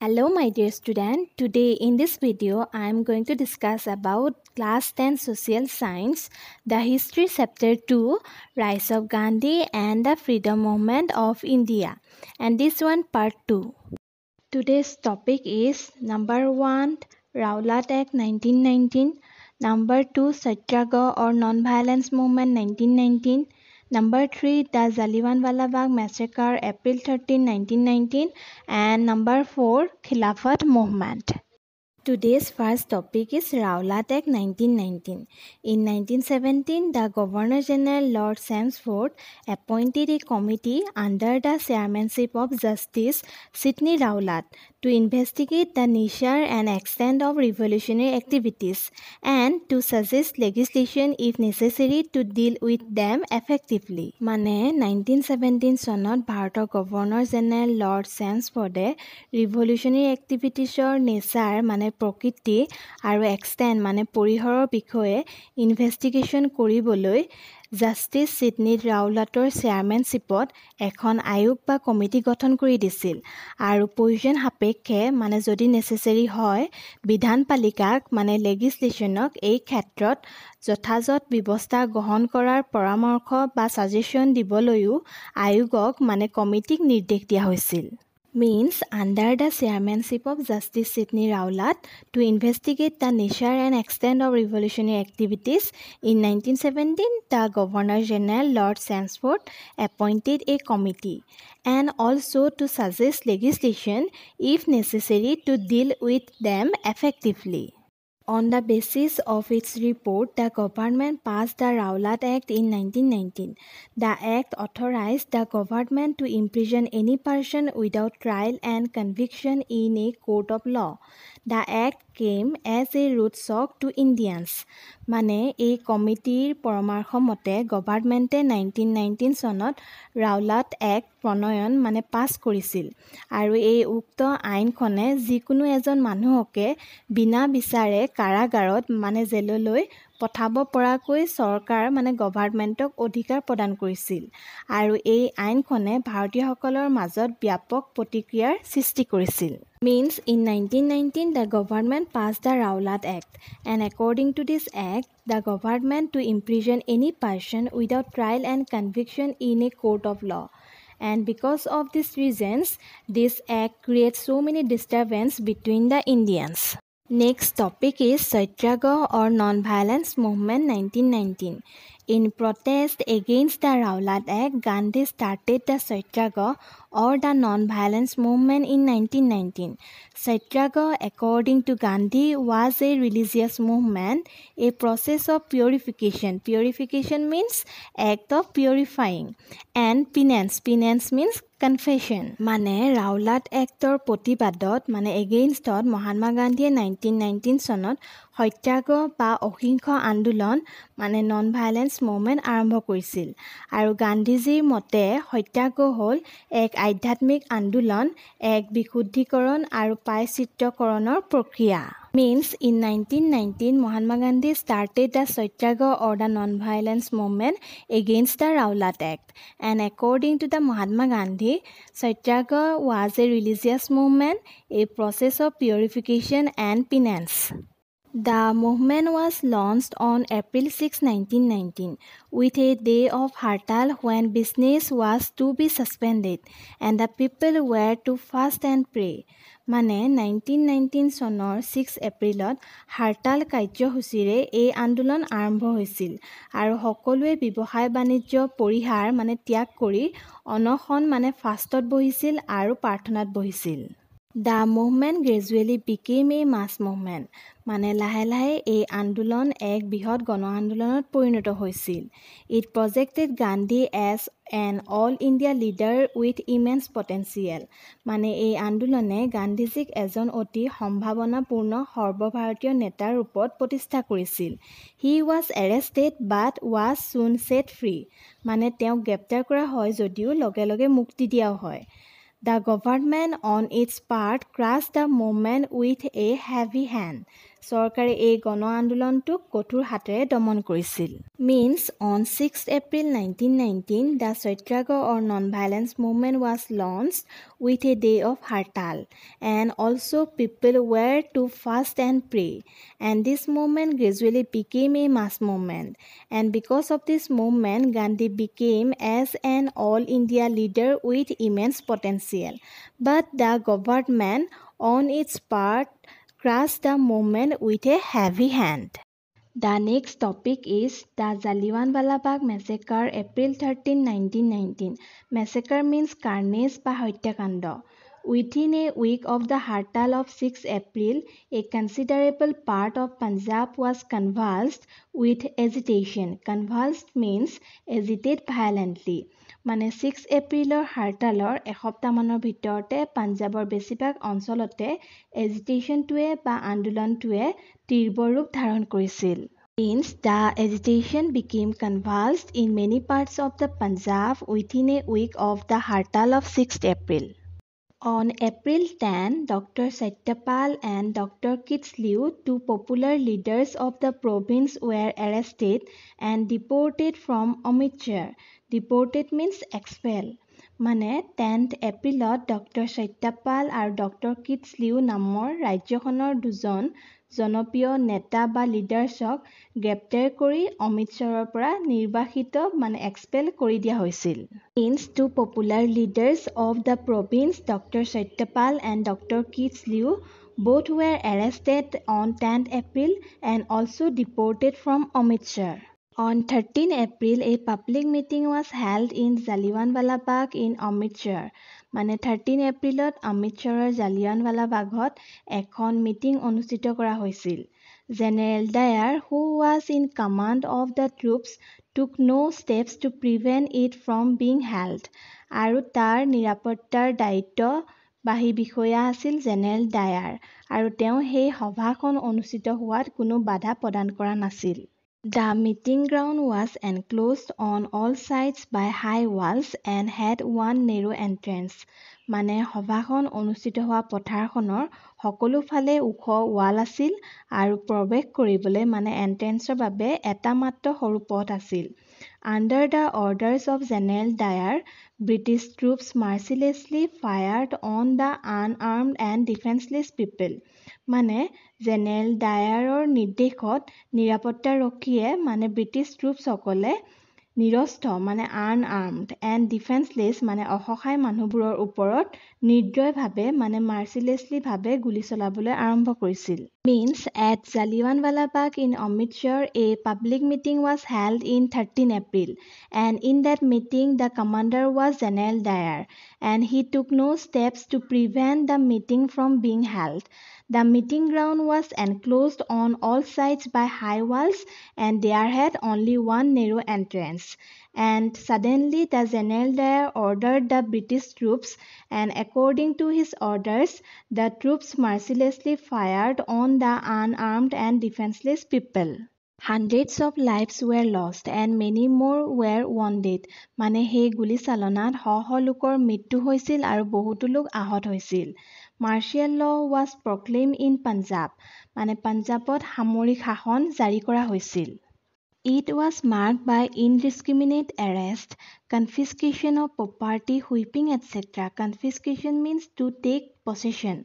Hello my dear student, today in this video I am going to discuss about class 10 social science, the history chapter 2, rise of Gandhi and the freedom movement of India and this one part 2. Today's topic is number 1 Rowlatt Act 1919, number two Satyagraha or non violence movement nineteen nineteen number three the Jallianwala Bagh massacre April thirteen nineteen nineteen and number four Khilafat movement today's first topic is Rowlatt act nineteen nineteen in nineteen seventeen the governor general lord Chelmsford appointed a committee under the chairmanship of justice Sidney Rowlatt to investigate the nature and extent of revolutionary activities and to suggest legislation if necessary to deal with them effectively মানে nineteen seventeen চনত ভাৰতৰ governor general lord চেমছফৰ্ডে revolutionary এক্টিভিটিছৰ nature মানে প্ৰকৃতি আৰু extend মানে পৰিসৰৰ বিষয়ে ইনভেষ্টিগেশ্যন কৰিবলৈ জাষ্টিছ চিডনী ৰাওলাটৰ চেয়াৰমেনশ্বিপত এখন আয়োগ বা কমিটি গঠন কৰি দিছিল আৰু প্ৰয়োজন সাপেক্ষে মানে যদি নেচেচেৰী হয় বিধানপালিকাক মানে লেগিছলেশ্যনক এই ক্ষেত্ৰত যথাযথ ব্যৱস্থা গ্ৰহণ কৰাৰ পৰামৰ্শ বা ছাজেশ্যন দিবলৈও আয়োগক মানে কমিটিক নিৰ্দেশ দিয়া হৈছিল means under the chairmanship of justice Sidney Rowlatt to investigate the nature and extent of revolutionary activities in nineteen seventeen the governor general lord Chelmsford appointed a committee and also' to suggest legislation if necessary to deal with them effectively On the basis of its report, the government passed the Rowlatt Act in 1919. The act authorized the government to imprison any person without trial and conviction in a court of law. The act came as a rude shock to Indians মানে এই কমিটিৰ মতে গভাৰ্ণমেণ্টে nineteen nineteen চনত Rowlatt act প্ৰণয়ন মানে পাছ কৰিছিল আৰু এই উক্ত আইনখনে যিকোনো এজন মানুহকে বিনা বিচাৰে কাৰাগাৰত মানে জেললৈ পঠাব পৰাকৈ চৰকাৰ মানে গভাৰ্ণমেণ্টক অধিকাৰ প্ৰদান কৰিছিল আৰু এই আইনখনে ভাৰতীয়সকলৰ মাজত ব্যাপক প্ৰতিক্ৰিয়াৰ সৃষ্টি কৰিছিল means in nineteen nineteen the government pass the Rowlatt act and according to this act the government to imprison any person without trial and conviction in a court of law and because of this reasons this act create so' many disturbance between the Indians Next topic is Satyagraha or Non-Violence Movement 1919. In protest against the Rowlatt Act, Gandhi started the Satyagraha or the Non-Violence Movement in 1919. Satyagraha, according to Gandhi, was a religious movement, a process of purification. Purification means act of purifying and penance. Penance means confession মানে Rowlatt এক্টৰ প্ৰতিবাদত মানে এগেইনষ্টত মহাত্মা গান্ধীয়ে nineteen nineteen চনত সত্যাগ্ৰহ বা অহিংস আন্দোলন মানে নন ভায়লেঞ্চ মুভমেণ্ট আৰম্ভ কৰিছিল আৰু গান্ধীজীৰ মতে সত্যাগ্ৰহ হ'ল এক আধ্যাত্মিক আন্দোলন এক বিশুদ্ধিকৰণ আৰু পাইচিত্ৰকৰণৰ প্ৰক্ৰিয়া means in nineteen nineteen Mahatma Gandhi started the Satyagraha or the non violence movement against the Rowlatt act and according to the Mahatma Gandhi Satyagraha was a religious movement a process of purification and penance The movement was launched on April 6, 1919, with a day of hartal when business was to be suspended and the people were to fast and pray. মানে nineteen nineteen চনৰ six এপ্ৰিলত হাৰতাল কাৰ্যসূচীৰে এই আন্দোলন আৰম্ভ হৈছিল আৰু সকলোৱে ব্যৱসায় বাণিজ্য পৰিহাৰ মানে ত্যাগ কৰি অনশন মানে ফাষ্টত বহিছিল আৰু প্ৰাৰ্থনাত বহিছিল the movement gradually became a mass movement মানে লাহে লাহে এই আন্দোলন এক বৃহৎ গণ আন্দোলনত পৰিণত হৈছিল it projected Gandhi as an all India leader with immense potential মানে এই আন্দোলনে গান্ধীজীক এজন অতি সম্ভাৱনাপূৰ্ণ সৰ্বভাৰতীয় নেতাৰ ৰূপত প্ৰতিষ্ঠা কৰিছিল he was arrested but was soon set free মানে তেওঁক গ্ৰেপ্তাৰ কৰা হয় যদিও লগে লগে মুক্তি দিয়াও হয় The government on its part crushed the movement with a heavy hand. চৰকাৰে এই গণ আন্দোলনটোক কঠোৰ হাতেৰে দমন কৰিছিল means on six April nineteen nineteen the Satyagraha or non violence movement was launch with a day of hartal and also' people were to fast and pray and this movement gradually became a mass movement and because of this movement Gandhi became as an all India leader with immense potential but the government on its part grasp the moment with a heavy hand. The next topic is the Zaliwanwala Bagh massacre, April 13, 1919. Massacre means carnage by Hoytakanda. Within a week of the Hartal of 6 April, a considerable part of Punjab was convulsed with agitation. Convulsed means agitated violently. মানে six এপ্ৰিলৰ হাৰতালৰ এসপ্তাহমানৰ ভিতৰতে পাঞ্জাৱৰ বেছিভাগ অঞ্চলতে এজিটেশ্যনটোৱে বা আন্দোলনটোৱে তীব্ৰ ৰূপ ধাৰণ কৰিছিল means the agitation became convulse in many parts of the Punjab within a week of the hartal of six April On April 10, Dr. Satyapal and Dr. Liu, two popular leaders of the province, were arrested and deported from Amritsar. Deported means expelled. মানে tenth এপ্ৰিলত doctor Satyapal আৰু doctor Kitts Liu নামৰ ৰাজ্যখনৰ দুজন জনপ্ৰিয় নেতা বা লিডাৰছক গ্ৰেপ্তাৰ কৰি অমৃতসৰৰ পৰা নিৰ্বাসিত মানে এক্সপেল কৰি দিয়া হৈছিল means two popular leaders of the province doctor Satyapal and doctor Kitchlew both were arrested on tenth April and also deported from Amritsar On 13 April, a public meeting was held in Jaliwanwala Bagh in Amritsar. মানে thirteen এপ্ৰিলত অমৃতসৰৰ জালিয়ানৱালা বাগত এখন meeting অনুষ্ঠিত কৰা হৈছিল general Dyer who was in command of the troops took no' steps to prevent it from being held আৰু তাৰ নিৰাপত্তাৰ দায়িত্ববাহী বিষয়া আছিল জেনেৰেল ডায়াৰ আৰু তেওঁ সেই সভাখন অনুষ্ঠিত হোৱাত কোনো বাধা প্ৰদান কৰা নাছিল The meeting ground was enclosed on all sides by high walls and had one narrow entrance. মানে সভাখন অনুষ্ঠিত হোৱা পথাৰখনৰ সকলোফালে ওখ ৱাল আছিল আৰু প্ৰৱেশ কৰিবলৈ মানে এণ্ট্ৰেঞ্চৰ বাবে এটা মাত্ৰ সৰু পথ আছিল under the orders of general Dyer British troops mercilessly fired on the unarmed and defenceless people মানে জেনেৰেল ডায়াৰৰ নিৰ্দেশত নিৰাপত্তাৰক্ষীয়ে মানে ব্ৰিটিছ ট্ৰুপছসকলে নিৰস্থ মানে আৰ্ণ আৰ্মড এণ্ড ডিফেন্সলেছ মানে অসহায় মানুহবোৰৰ ওপৰত নিৰ্দয়ভাৱে মানে মাৰ্চিলেছলিভাৱে গুলী চলাবলৈ আৰম্ভ কৰিছিল means at Jallianwala Bagh in Amritsar a public meeting was held in thirteen April and in that meeting the commander was general Dyer and he took no' steps to prevent the meeting from being held the meeting ground was enclosed on all sides by high walls and there had only one narrow' entrance life. And suddenly the general there ordered the British troops, and according to his orders, the troops mercilessly fired on the unarmed and defenseless people. Hundreds of lives were lost and many more were ৱনডেড মানে সেই গুলীচালনাত শ শ লোকৰ মৃত্যু হৈছিল আৰু বহুতো লোক আহত হৈছিল মাৰ্চিয়েল ল ৱাজ প্ৰক্লেইম ইন পাঞ্জাব মানে পাঞ্জাবত সামৰিক শাসন জাৰি কৰা হৈছিল it was marked by indiscriminate arrest confiscation of property whipping etcetera confiscation means to take possession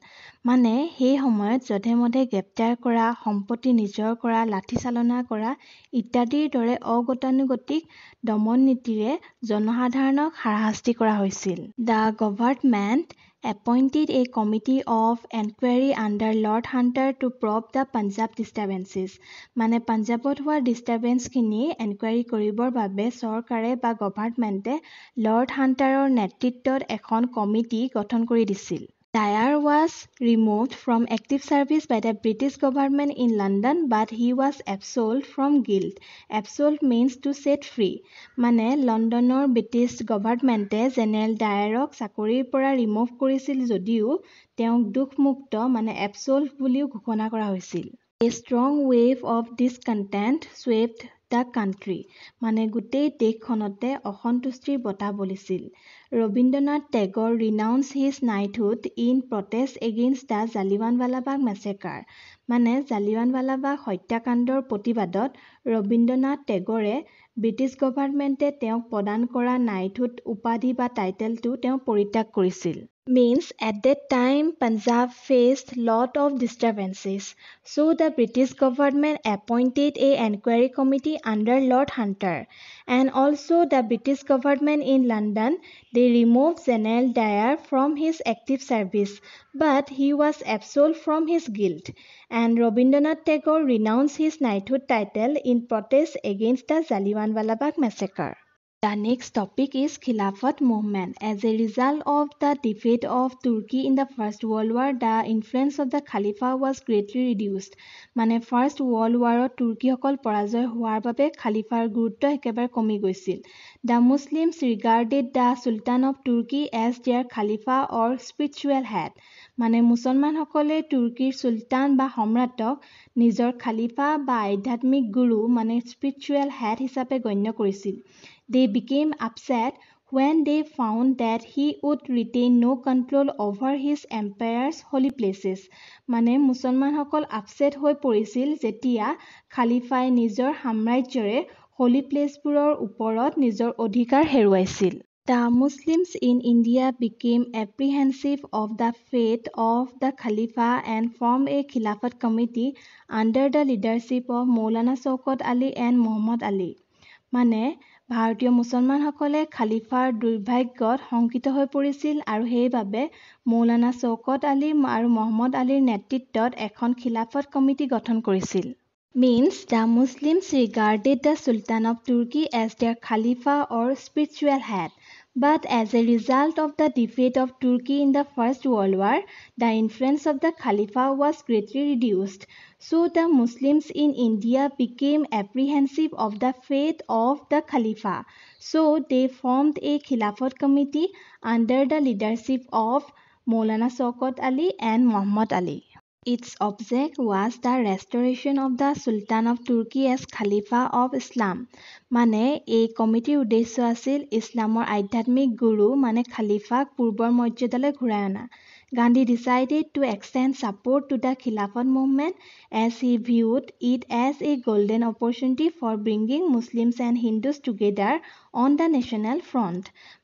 মানে সেই সময়ত যধে মধে গ্ৰেপ্তাৰ কৰা সম্পত্তি নিজৰ কৰা লাঠি চালনা কৰা ইত্যাদিৰ দৰে অগতানুগতিক দমন নীতিৰে জনসাধাৰণক হাৰাশাস্তি কৰা হৈছিল the government appointed a committee of enquiry under lord Hunter to probe the Punjab disturbances মানে পাঞ্জাবত হোৱা ডিষ্টাৰ্বেঞ্চখিনি এনকুৱাৰী কৰিবৰ বাবে চৰকাৰে বা গভাৰ্ণমেণ্টে লৰ্ড হাণ্টাৰৰ নেতৃত্বত এখন কমিটি গঠন কৰি দিছিল Dyer was removed from active service by the British government in London, but he was absolved from guilt. Absolved means to set free. Mane London or British government General Dyer Sakuri Pora removed Kurisil Zodiu, Teong Duk Mukto, Mane absolved Bulu Kukonakrahusil. A strong wave of discontent swept the country. Mane Gute Dekonote, Ohontustri Bota Bolisil. Rabindranath Tagore renounce his knighthood in protest against the Jallianwala Bagh massacre মানে জালিৱানৱালা বা হত্যাকাণ্ডৰ প্ৰতিবাদত Rabindranath টেগৰে British গভাৰ্ণমেণ্টে তেওঁক প্ৰদান কৰা knighthood উপাধি বা টাইটেলটো তেওঁ পৰিত্যাগ কৰিছিল means at that time Punjab face lot of disturbances so' the British government appointed a enquiry committee under lord Hunter and also' the British government in London they remove general Dyer from his active service but he was এপছ'ল from his guild and Rabindranath Tagore renounce his knighthood title in protest against the Jallianwala Bagh massacre the next topic is Khilafat movement as a result of the defeat of Turkey in the first world war the influence of the khalifa was greatly reduced মানে first world ৱাৰত তুৰ্কীসকল পৰাজয় হোৱাৰ বাবে খালিফাৰ গুৰুত্ব একেবাৰে কমি গৈছিল the Muslims regarded the sultan of Turkey as their khalifa or spiritual head মানে মুছলমানসকলে তুৰ্কীৰ চুলতান বা সম্ৰাটক নিজৰ খালিফা বা আধ্যাত্মিক গুৰু মানে স্পিৰিচুৱেল হেড হিচাপে গণ্য কৰিছিল they became upset when they found that he would retain no' control over his empire's holy places মানে মুছলমানসকল আপছেট হৈ পৰিছিল যেতিয়া খালিফাই নিজৰ সাম্ৰাজ্যৰে হলি প্লেচবোৰৰ ওপৰত নিজৰ অধিকাৰ হেৰুৱাইছিল The Muslims in India became apprehensive of the fate of the Khalifa and formed a Khilafat committee under the leadership of Maulana Sokot Ali and Muhammad Ali. মানে ভাৰতীয় মুছলমানসকলে খালিফাৰ দুৰ্ভাগ্যত শংকিত হৈ পৰিছিল আৰু সেইবাবে মৌলানা চৌকত আলী আৰু মহম্মদ আলীৰ নেতৃত্বত এখন খিলাফত কমিটি গঠন কৰিছিল means the Muslims regarded the sultan of Turkey as their khalifa or spiritual head But as a result of the defeat of Turkey in the First World War, the influence of the Khalifa was greatly reduced. So the Muslims in India became apprehensive of the fate of the Khalifa. So they formed a Khilafat committee under the leadership of Maulana Sokot Ali and Muhammad Ali. Its object was the restoration of the Sultan of Turkey as Khalifa of Islam. মানে এই কমিটিৰ উদ্দেশ্য আছিল ইছলামৰ আধ্যাত্মিক গুৰু মানে খালিফাক পূৰ্বৰ মৰ্যদালৈ ঘূৰাই অনা Gandhi decided to extend support to the Khilafat movement as he viewed it as a golden opportunity for bringing Muslims and Hindus together on the national front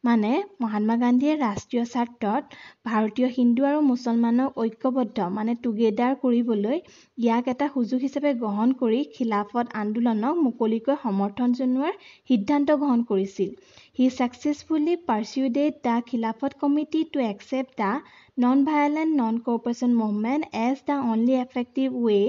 মানে মহাত্মা গান্ধীয়ে ৰাষ্ট্ৰীয় স্বাৰ্থত ভাৰতীয় হিন্দু আৰু মুছলমানক ঐক্যবদ্ধ মানে টুগেডাৰ কৰিবলৈ ইয়াক এটা সুযোগ হিচাপে গ্ৰহণ কৰি খিলাফত আন্দোলনক মুকলিকৈ সমৰ্থন জনোৱাৰ সিদ্ধান্ত গ্ৰহণ কৰিছিল he successfully persuaded the Khilafat committee to accept the non violent non cooperation movement as the only effective way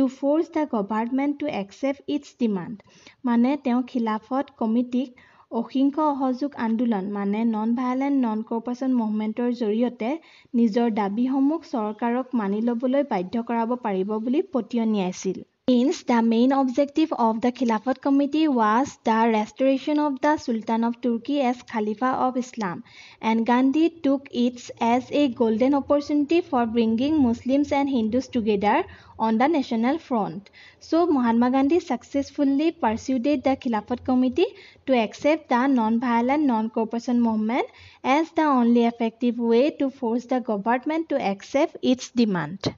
to force the government to accept its demand মানে তেওঁ খিলাফত কমিটিক অসিংস অসহযোগ আন্দোলন মানে নন ভায়লেণ্ট নন কৰপৰেশ্যন মুভমেণ্টৰ জৰিয়তে নিজৰ দাবীসমূহ চৰকাৰক মানি ল'বলৈ বাধ্য কৰাব পাৰিব বুলি পতিয়নিয়াইছিল Means the main objective of the Khilafat Committee was the restoration of the Sultan of Turkey as Khalifa of Islam, and Gandhi took it as a golden opportunity for bringing Muslims and Hindus together on the national front. So, Mahatma Gandhi successfully persuaded the Khilafat Committee to accept the non-violent non-cooperation movement as the only effective way to force the government to accept its demand.